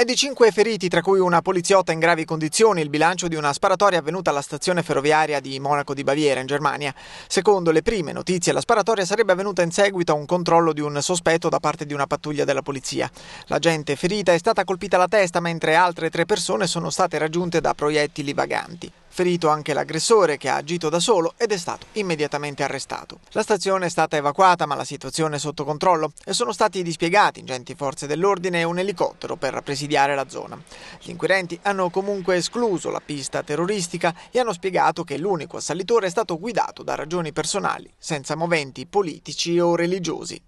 È di cinque feriti, tra cui una poliziotta in gravi condizioni, il bilancio di una sparatoria avvenuta alla stazione ferroviaria di Monaco di Baviera, in Germania. Secondo le prime notizie, la sparatoria sarebbe avvenuta in seguito a un controllo di un sospetto da parte di una pattuglia della polizia. La gente ferita è stata colpita alla testa, mentre altre tre persone sono state raggiunte da proiettili vaganti ferito anche l'aggressore che ha agito da solo ed è stato immediatamente arrestato. La stazione è stata evacuata ma la situazione è sotto controllo e sono stati dispiegati ingenti forze dell'ordine e un elicottero per presidiare la zona. Gli inquirenti hanno comunque escluso la pista terroristica e hanno spiegato che l'unico assalitore è stato guidato da ragioni personali, senza moventi politici o religiosi.